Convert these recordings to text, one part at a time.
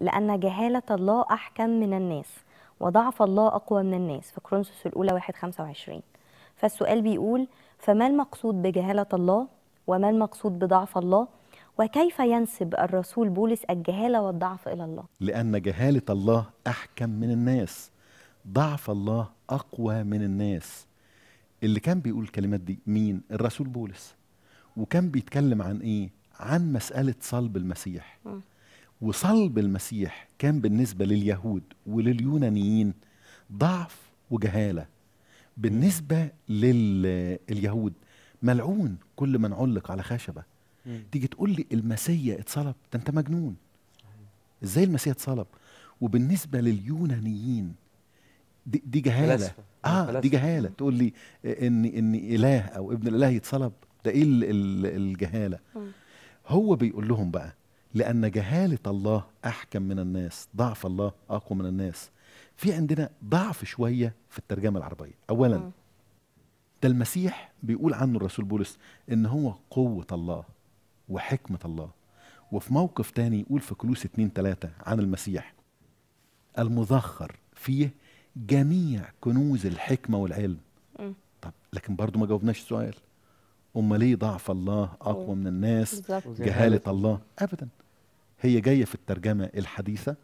لأن جهالة الله أحكم من الناس وضعف الله أقوى من الناس في كرونسوس الأولى خمسة 25 فالسؤال بيقول فما المقصود بجهالة الله وما المقصود بضعف الله وكيف ينسب الرسول بولس الجهالة والضعف إلى الله لأن جهالة الله أحكم من الناس ضعف الله أقوى من الناس اللي كان بيقول الكلمات دي مين الرسول بولس وكان بيتكلم عن إيه عن مسألة صلب المسيح م. وصلب المسيح كان بالنسبة لليهود ولليونانيين ضعف وجهالة بالنسبة لليهود ملعون كل من علق على خشبة تيجي تقول لي المسيا اتصلب ده انت مجنون ازاي المسيا اتصلب وبالنسبة لليونانيين دي, دي جهالة فلسفة. اه فلسفة. آه، دي جهالة تقول لي ان ان اله او ابن الاله يتصلب ده ايه الجهالة هو بيقول لهم بقى لأن جهالة الله أحكم من الناس ضعف الله أقوى من الناس في عندنا ضعف شوية في الترجمة العربية أولا ده المسيح بيقول عنه الرسول بولس إن هو قوة الله وحكمة الله وفي موقف تاني يقول في كلوس اتنين تلاتة عن المسيح المذخر فيه جميع كنوز الحكمة والعلم طب لكن برضو ما جاوبناش السؤال امال ليه ضعف الله اقوى من الناس بالزبط. جهاله الله ابدا هي جايه في الترجمه الحديثه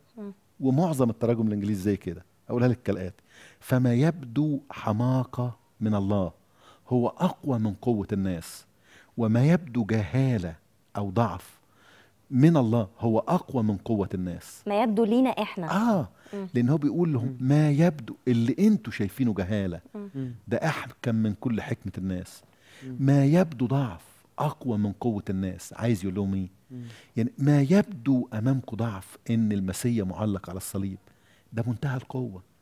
ومعظم التراجم الانجليزي زي كده اقولها لك كالاتي فما يبدو حماقه من الله هو اقوى من قوه الناس وما يبدو جهاله او ضعف من الله هو اقوى من قوه الناس ما يبدو لينا احنا اه لان هو بيقول لهم ما يبدو اللي انتوا شايفينه جهاله ده احكم من كل حكمه الناس ما يبدو ضعف اقوى من قوه الناس عايز يقول لهم ايه يعني ما يبدو امامكم ضعف ان المسيا معلق على الصليب ده منتهى القوه